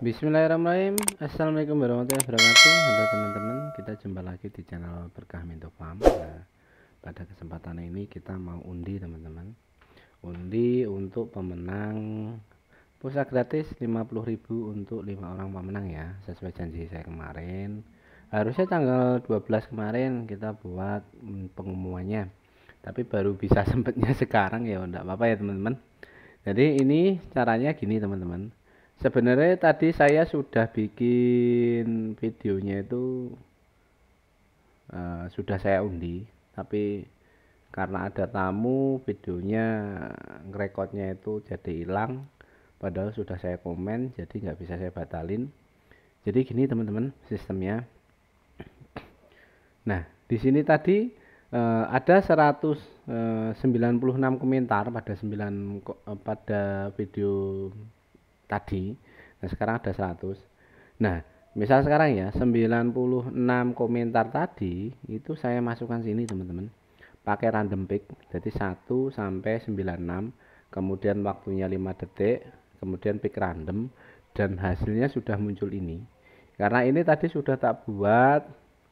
Bismillahirrahmanirrahim Assalamualaikum warahmatullahi wabarakatuh Halo teman-teman kita jumpa lagi di channel Berkah Minto Farm nah, Pada kesempatan ini kita mau undi teman-teman Undi untuk pemenang pusat gratis 50.000 untuk 5 orang pemenang ya Sesuai janji saya kemarin Harusnya tanggal 12 kemarin kita buat pengumumannya Tapi baru bisa sempatnya sekarang ya Tidak apa-apa ya teman-teman Jadi ini caranya gini teman-teman sebenarnya tadi saya sudah bikin videonya itu uh, sudah saya undi tapi karena ada tamu videonya rekodnya itu jadi hilang padahal sudah saya komen jadi nggak bisa saya batalin jadi gini teman-teman sistemnya nah di sini tadi uh, ada 196 eh, komentar pada 9 pada video tadi. Nah, sekarang ada 100. Nah, misal sekarang ya 96 komentar tadi itu saya masukkan sini teman-teman. Pakai random pick. Jadi 1 sampai 96, kemudian waktunya 5 detik, kemudian pick random dan hasilnya sudah muncul ini. Karena ini tadi sudah tak buat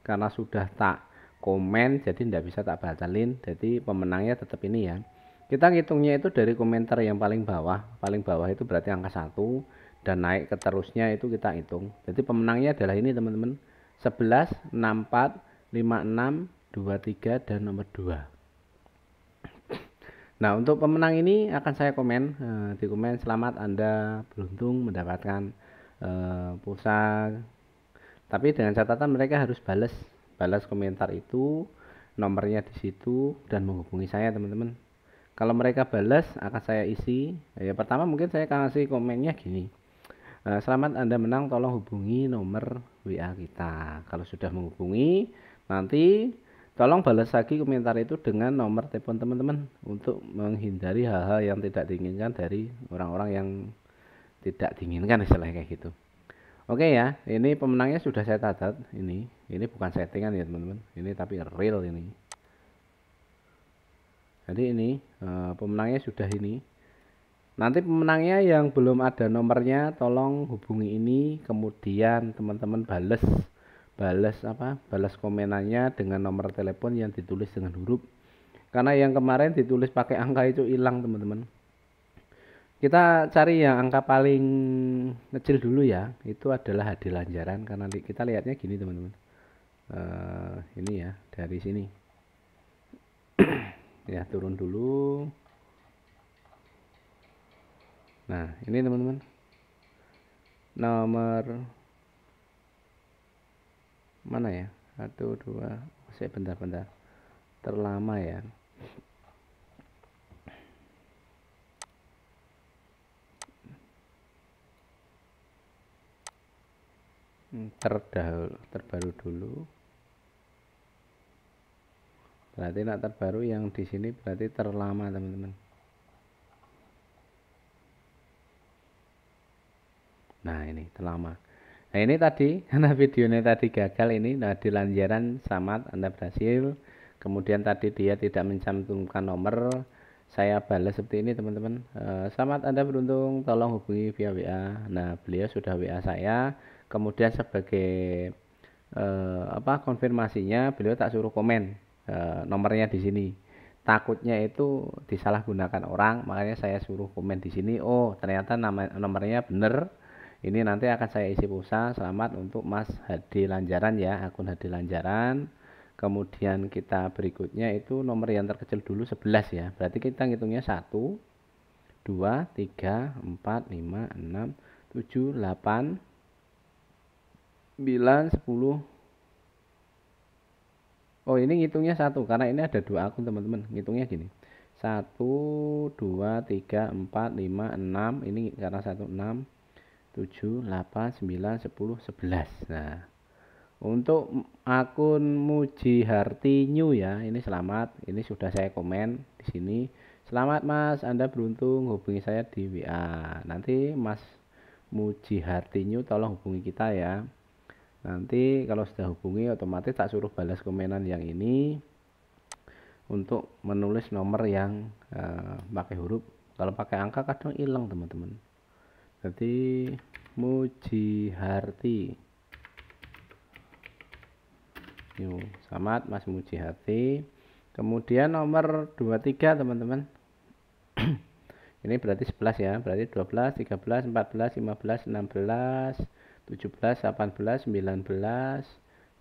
karena sudah tak komen jadi tidak bisa tak batalin. Jadi pemenangnya tetap ini ya. Kita ngitungnya itu dari komentar yang paling bawah. Paling bawah itu berarti angka satu dan naik keterusnya itu kita hitung. Jadi pemenangnya adalah ini teman-teman. 11, 64, 56, 23 dan nomor 2. Nah, untuk pemenang ini akan saya komen eh, di komen selamat Anda beruntung mendapatkan eh, pulsa. Tapi dengan catatan mereka harus balas balas komentar itu, nomornya di situ dan menghubungi saya, teman-teman kalau mereka balas akan saya isi ya pertama mungkin saya akan kasih komennya gini eh, selamat anda menang tolong hubungi nomor WA kita kalau sudah menghubungi nanti tolong balas lagi komentar itu dengan nomor telepon teman-teman untuk menghindari hal-hal yang tidak diinginkan dari orang-orang yang tidak diinginkan istilahnya kayak gitu oke ya ini pemenangnya sudah saya catat ini ini bukan settingan ya teman-teman ini tapi real ini jadi ini eh, pemenangnya sudah ini nanti pemenangnya yang belum ada nomornya tolong hubungi ini kemudian teman-teman bales bales apa balas komenannya dengan nomor telepon yang ditulis dengan huruf karena yang kemarin ditulis pakai angka itu hilang teman-teman kita cari yang angka paling kecil dulu ya itu adalah hadir lanjaran karena kita lihatnya gini teman-teman uh, ini ya dari sini ya turun dulu nah ini teman-teman nomor mana ya satu dua oh, saya bentar-bentar terlama ya hmm, terdahulu terbaru dulu berarti nak terbaru yang di sini berarti terlama teman-teman nah ini terlama nah ini tadi karena videonya tadi gagal ini nah di lanjaran selamat anda berhasil kemudian tadi dia tidak mencantumkan nomor saya balas seperti ini teman-teman e, selamat anda beruntung tolong hubungi via WA nah beliau sudah WA saya kemudian sebagai e, apa konfirmasinya beliau tak suruh komen e, nomornya di sini takutnya itu disalahgunakan orang makanya saya suruh komen di sini oh ternyata nama nomornya benar. ini nanti akan saya isi pulsa selamat untuk Mas Hadi Lanjaran ya akun Hadi Lanjaran kemudian kita berikutnya itu nomor yang terkecil dulu 11 ya berarti kita ngitungnya 1 2 3 4 5 6 7 8 9 10 Oh ini ngitungnya satu karena ini ada dua akun teman-teman ngitungnya gini satu dua tiga empat lima enam ini karena satu enam tujuh delapan sembilan sepuluh sebelas nah untuk akun Muji Harti New ya ini selamat ini sudah saya komen di sini selamat Mas Anda beruntung hubungi saya di WA nanti Mas Muji Harti New tolong hubungi kita ya nanti kalau sudah hubungi otomatis tak suruh balas komenan yang ini untuk menulis nomor yang uh, pakai huruf kalau pakai angka kadang hilang teman-teman jadi Mujiharti yuk selamat Mas Mujiharti kemudian nomor 23 teman-teman ini berarti 11 ya berarti 12 13 14 15 16 17, 18, 19, 20,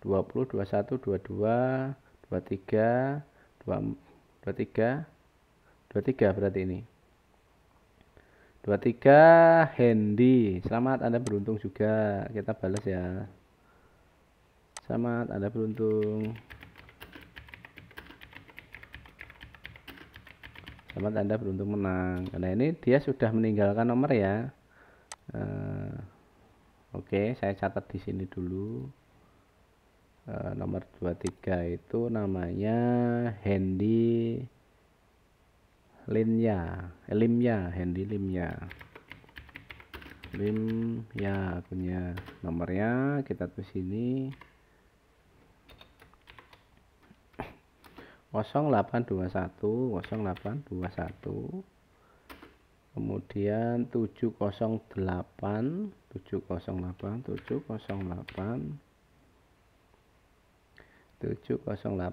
21, 22, 23, 23, 23 berarti ini. 23 Hendy. Selamat Anda beruntung juga. Kita balas ya. Selamat Anda beruntung. Selamat Anda beruntung menang. Karena ini dia sudah meninggalkan nomor ya. Uh, Oke, saya catat di sini dulu. E, nomor 23 itu namanya Handy eh, Limya, Limya, Handy Limya. Lim ya akunnya nomornya kita tulis sini 0821 0821 kemudian 708 708 708 708 523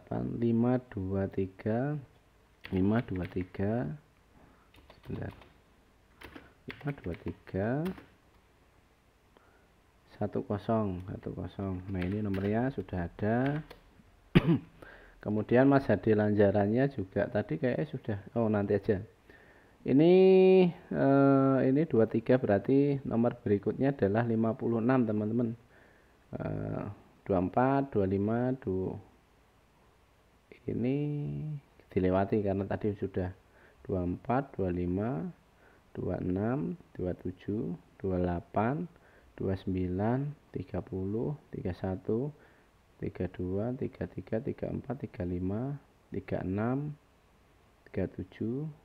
523 sebentar 523 10 10 nah ini nomornya sudah ada kemudian Mas Hadi lanjarannya juga tadi kayaknya sudah oh nanti aja ini uh, ini 23 berarti nomor berikutnya adalah 56 teman-teman uh, 24 25 2 ini dilewati karena tadi sudah 24 25 26 27 28 29 30 31 32 33 34 35 36 37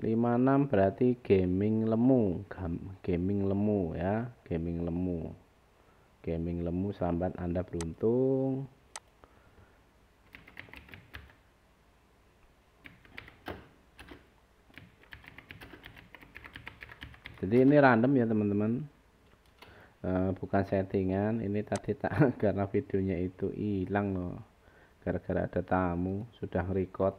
56 berarti gaming lemu gaming lemu ya gaming lemu gaming lemu sambat anda beruntung jadi ini random ya teman-teman uh, bukan settingan ini tadi tak karena videonya itu hilang loh gara-gara ada tamu sudah record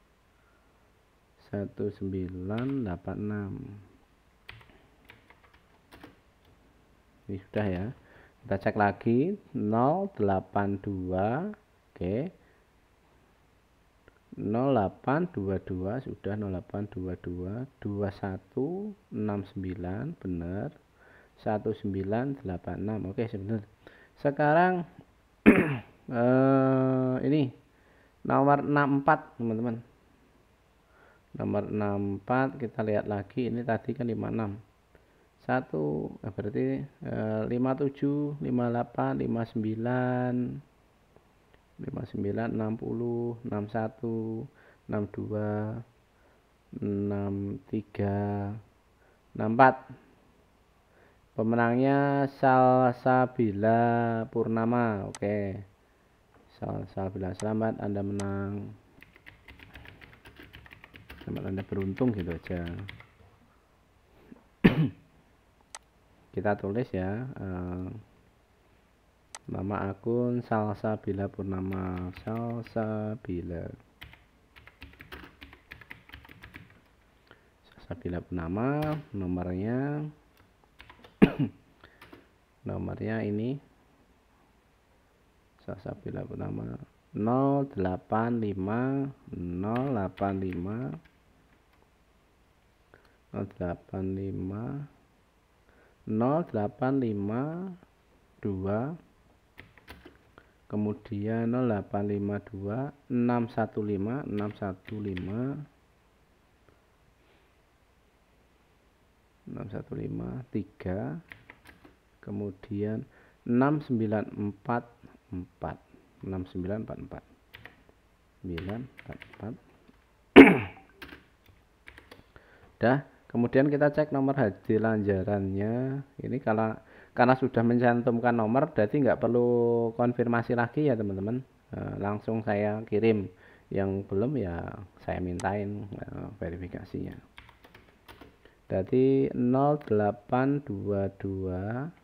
1986 ini sudah ya kita cek lagi 082 oke 0822 sudah 0822 2169 benar 1986 oke sebenarnya sekarang eh ini nomor 64 teman-teman nomor 64 kita lihat lagi ini tadi kan 56 1 eh, berarti eh, 57 58 59 59 60 61 62 63 64 pemenangnya bila Purnama oke bila selamat Anda menang tempat anda beruntung gitu aja kita tulis ya eh, nama akun salsa bila purnama salsa bila salsa bila purnama nomornya nomornya ini salsa bila purnama 085 085 0852 kemudian 0852 615 615 615 3 kemudian 6944 4 6944 944 dah kemudian kita cek nomor HD lanjarannya ini kalau karena sudah mencantumkan nomor jadi nggak perlu konfirmasi lagi ya teman-teman eh, langsung saya kirim yang belum ya saya mintain eh, verifikasinya jadi 0822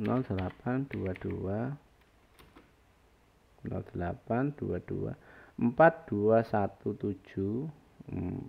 0822 0822 4217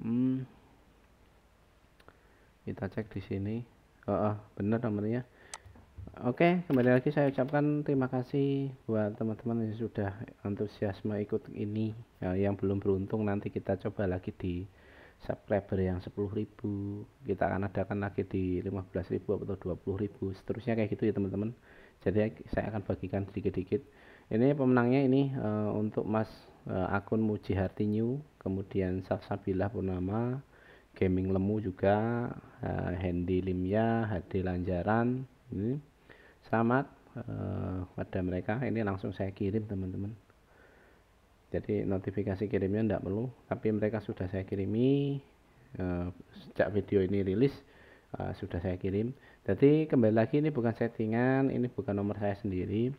hmm, kita cek di sini oh, oh bener nomornya Oke, kembali lagi saya ucapkan terima kasih buat teman-teman yang sudah antusiasme ikut ini. Nah, yang belum beruntung nanti kita coba lagi di subscriber yang 10.000. Kita akan adakan lagi di 15.000 atau 20.000. Seterusnya kayak gitu ya, teman-teman. Jadi saya akan bagikan sedikit-sedikit. Ini pemenangnya ini uh, untuk Mas Eh, akun Mujiharti New kemudian Safsabilah Purnama Gaming Lemu juga uh, eh, Hendy Limya Hadi Lanjaran ini selamat uh, eh, pada mereka ini langsung saya kirim teman-teman jadi notifikasi kirimnya tidak perlu tapi mereka sudah saya kirimi sejak video ini rilis sudah saya kirim jadi kembali lagi ini bukan settingan ini bukan nomor saya sendiri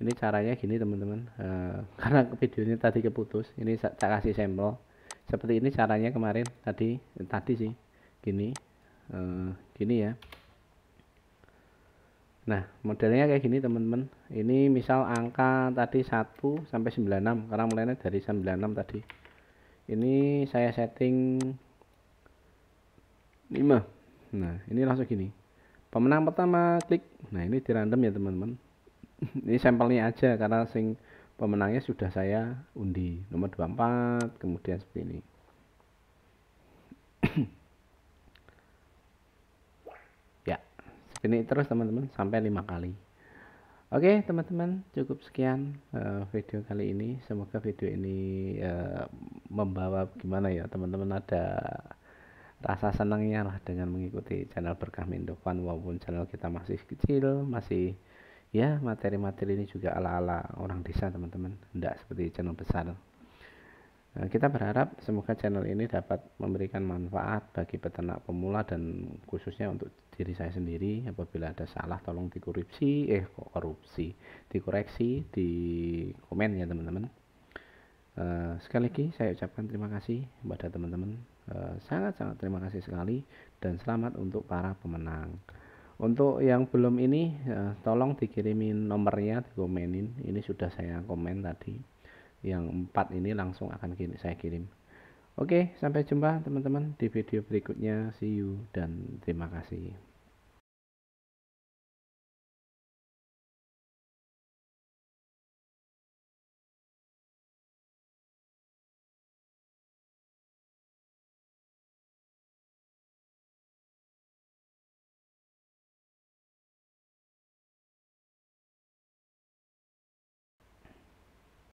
ini caranya gini teman-teman uh, karena videonya tadi keputus ini saya kasih sampel seperti ini caranya kemarin tadi eh, tadi sih gini uh, gini ya nah modelnya kayak gini teman-teman ini misal angka tadi 1 sampai 96 karena mulainya dari 96 tadi ini saya setting 5 nah ini langsung gini pemenang pertama klik nah ini di random ya teman-teman ini sampelnya aja karena sing pemenangnya sudah saya undi nomor 24 kemudian seperti ini ya ini terus teman-teman sampai lima kali oke okay, teman-teman cukup sekian uh, video kali ini semoga video ini uh, membawa gimana ya teman-teman ada rasa senangnya lah dengan mengikuti channel berkah Mindovan walaupun channel kita masih kecil masih ya materi-materi ini juga ala-ala orang desa teman-teman tidak seperti channel besar eh, kita berharap semoga channel ini dapat memberikan manfaat bagi peternak pemula dan khususnya untuk diri saya sendiri apabila ada salah tolong dikorupsi eh kok korupsi dikoreksi di komen ya teman-teman eh, sekali lagi saya ucapkan terima kasih kepada teman-teman eh, sangat -sangat terima kasih sekali dan selamat untuk para pemenang untuk yang belum ini ya, tolong dikirimin nomornya dikomenin ini sudah saya komen tadi yang empat ini langsung akan saya kirim oke sampai jumpa teman-teman di video berikutnya see you dan terima kasih